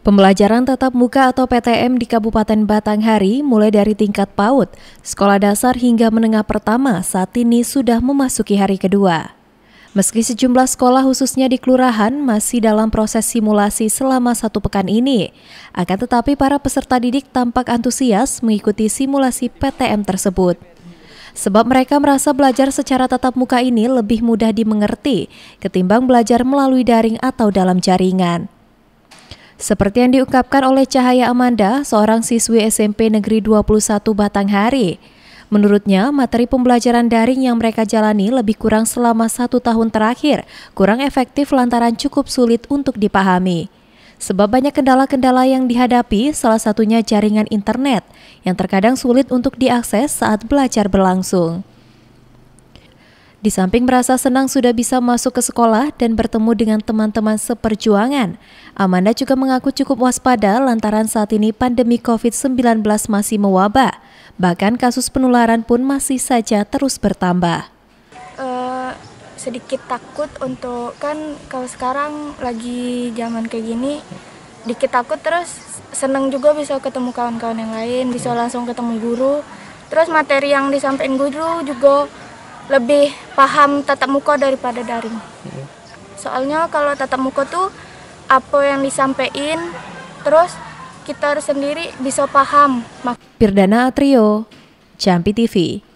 Pembelajaran tatap muka atau PTM di Kabupaten Batanghari mulai dari tingkat PAUD, sekolah dasar hingga menengah pertama saat ini sudah memasuki hari kedua. Meski sejumlah sekolah khususnya di kelurahan masih dalam proses simulasi selama satu pekan ini, akan tetapi para peserta didik tampak antusias mengikuti simulasi PTM tersebut. Sebab mereka merasa belajar secara tatap muka ini lebih mudah dimengerti ketimbang belajar melalui daring atau dalam jaringan. Seperti yang diungkapkan oleh Cahaya Amanda, seorang siswi SMP Negeri 21 Batanghari. Menurutnya, materi pembelajaran daring yang mereka jalani lebih kurang selama satu tahun terakhir, kurang efektif lantaran cukup sulit untuk dipahami. Sebab banyak kendala-kendala yang dihadapi, salah satunya jaringan internet, yang terkadang sulit untuk diakses saat belajar berlangsung. Di samping merasa senang sudah bisa masuk ke sekolah dan bertemu dengan teman-teman seperjuangan, Amanda juga mengaku cukup waspada lantaran saat ini pandemi COVID-19 masih mewabah. Bahkan kasus penularan pun masih saja terus bertambah. Uh, sedikit takut untuk kan kalau sekarang lagi zaman kayak gini, dikit takut terus senang juga bisa ketemu kawan-kawan yang lain, bisa langsung ketemu guru. Terus materi yang disampaikan guru juga lebih paham tatap muka daripada daring. Iya. Soalnya kalau tatap muka tuh apa yang disampaikan terus kita sendiri bisa paham. Pirdana Atrio, Jampi TV.